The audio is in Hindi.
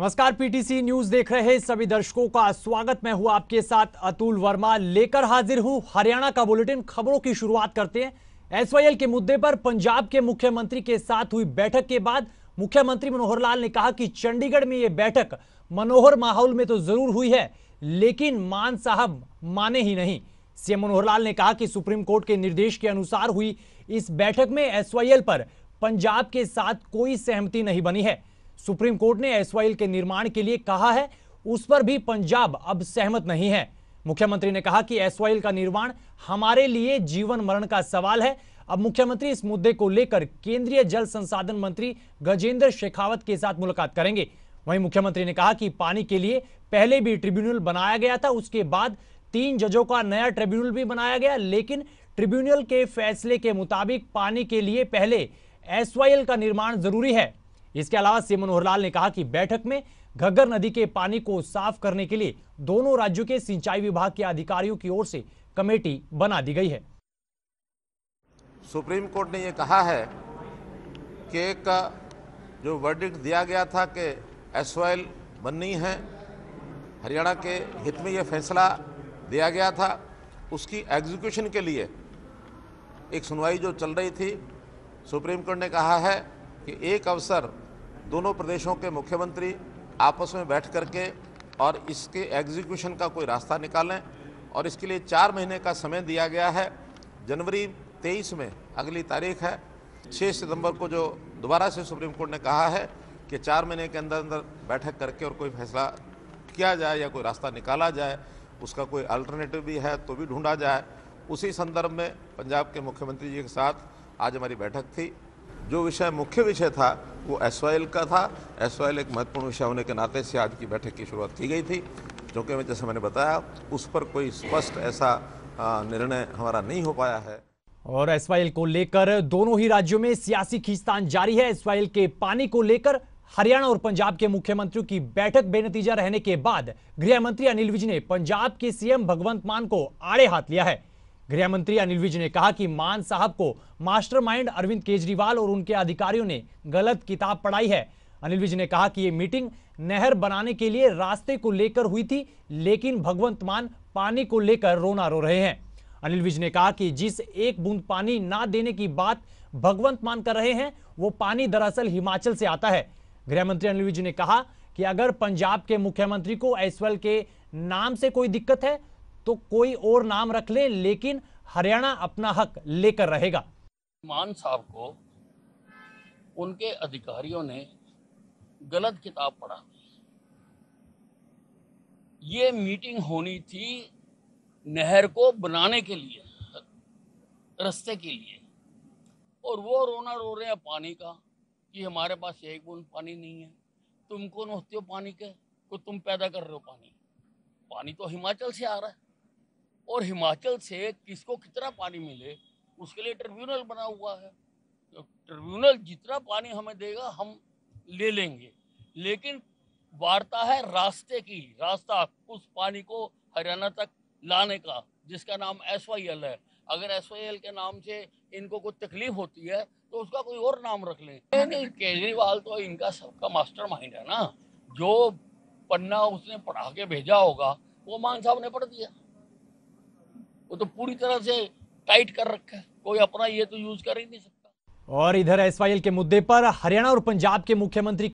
नमस्कार पीटीसी न्यूज देख रहे सभी दर्शकों का स्वागत मैं हूं आपके साथ अतुल वर्मा लेकर हाजिर हूं हरियाणा का बुलेटिन खबरों की शुरुआत करते हैं एसवाईएल के मुद्दे पर पंजाब के मुख्यमंत्री के साथ हुई बैठक के बाद मुख्यमंत्री मनोहर लाल ने कहा कि चंडीगढ़ में यह बैठक मनोहर माहौल में तो जरूर हुई है लेकिन मान साहब माने ही नहीं सीएम मनोहर लाल ने कहा कि सुप्रीम कोर्ट के निर्देश के अनुसार हुई इस बैठक में एसवाईएल पर पंजाब के साथ कोई सहमति नहीं बनी है सुप्रीम कोर्ट ने एसवाइल के निर्माण के लिए कहा है उस पर भी पंजाब अब सहमत नहीं है मुख्यमंत्री ने कहा कि एसवाइल का निर्माण हमारे लिए जीवन मरण का सवाल है अब मुख्यमंत्री इस मुद्दे को लेकर केंद्रीय जल संसाधन मंत्री गजेंद्र शेखावत के साथ मुलाकात करेंगे वहीं मुख्यमंत्री ने कहा कि पानी के लिए पहले भी ट्रिब्यूनल बनाया गया था उसके बाद तीन जजों का नया ट्रिब्यूनल भी बनाया गया लेकिन ट्रिब्यूनल के फैसले के मुताबिक पानी के लिए पहले एसवाईएल का निर्माण जरूरी है इसके अलावा सी लाल ने कहा कि बैठक में घग्गर नदी के पानी को साफ करने के लिए दोनों राज्यों के सिंचाई विभाग के अधिकारियों की ओर से कमेटी बना दी गई है सुप्रीम कोर्ट ने यह कहा है कि एक जो वर्डिक दिया गया था कि एस बननी है हरियाणा के हित में यह फैसला दिया गया था उसकी एग्जीक्यूशन के लिए एक सुनवाई जो चल रही थी सुप्रीम कोर्ट ने कहा है कि एक अवसर दोनों प्रदेशों के मुख्यमंत्री आपस में बैठ करके और इसके एग्जीक्यूशन का कोई रास्ता निकालें और इसके लिए चार महीने का समय दिया गया है जनवरी तेईस में अगली तारीख है छः सितंबर को जो दोबारा से सुप्रीम कोर्ट ने कहा है कि चार महीने के अंदर अंदर बैठक करके और कोई फैसला किया जाए या कोई रास्ता निकाला जाए उसका कोई अल्टरनेटिव भी है तो भी ढूंढा जाए उसी संदर्भ में पंजाब के मुख्यमंत्री जी के साथ आज हमारी बैठक थी जो विषय मुख्य विषय था वो एस का था एस एक महत्वपूर्ण विषय होने के नाते से आज की बैठक की शुरुआत की गई थी जो कि जैसे मैंने बताया उस पर कोई स्पष्ट ऐसा निर्णय हमारा नहीं हो पाया है और एस को लेकर दोनों ही राज्यों में सियासी खींचतान जारी है एस के पानी को लेकर हरियाणा और पंजाब के मुख्यमंत्रियों की बैठक बेनतीजा रहने के बाद गृह मंत्री अनिल विज ने पंजाब के सीएम भगवंत मान को आड़े हाथ लिया है गृह मंत्री अनिल विज ने कहा कि मान साहब को मास्टरमाइंड अरविंद केजरीवाल और उनके अधिकारियों ने गलत किताब पढ़ाई है अनिल विज ने कहा कि ये मीटिंग नहर बनाने के लिए रास्ते को लेकर हुई थी लेकिन भगवंत मान पानी को लेकर रोना रो रहे हैं अनिल विज ने कहा कि जिस एक बूंद पानी ना देने की बात भगवंत मान कर रहे हैं वो पानी दरअसल हिमाचल से आता है गृह मंत्री अनिल विज ने कहा कि अगर पंजाब के मुख्यमंत्री को एसवेल के नाम से कोई दिक्कत है तो कोई और नाम रख ले, लेकिन हरियाणा अपना हक लेकर रहेगा मान साहब को उनके अधिकारियों ने गलत किताब पढ़ा ये मीटिंग होनी थी नहर को बनाने के लिए रस्ते के लिए और वो रोना रो रहे हैं पानी का कि हमारे पास एक बूंद पानी नहीं है तुम कौन होते हो पानी के को तुम पैदा कर रहे हो पानी पानी तो हिमाचल से आ रहा है और हिमाचल से किसको कितना पानी मिले उसके लिए ट्रिब्यूनल बना हुआ है तो ट्रिब्यूनल जितना पानी हमें देगा हम ले लेंगे लेकिन वार्ता है रास्ते की रास्ता उस पानी को हरियाणा तक लाने का जिसका नाम एस वाई एल है अगर एस वाई एल के नाम से इनको कोई तकलीफ होती है तो उसका कोई और नाम रख लें हाँ। केजरीवाल तो इनका सबका मास्टर माइंड है ना जो पन्ना उसने पढ़ा के भेजा होगा वो मान साहब ने पढ़ दिया वो तो पूरी तरह से टाइट कर रखा है कोई अपना ये तो यूज कर ही नहीं सकता और इधर एसवाईएल के मुद्दे पर हरियाणा और पंजाब के मुख्यमंत्री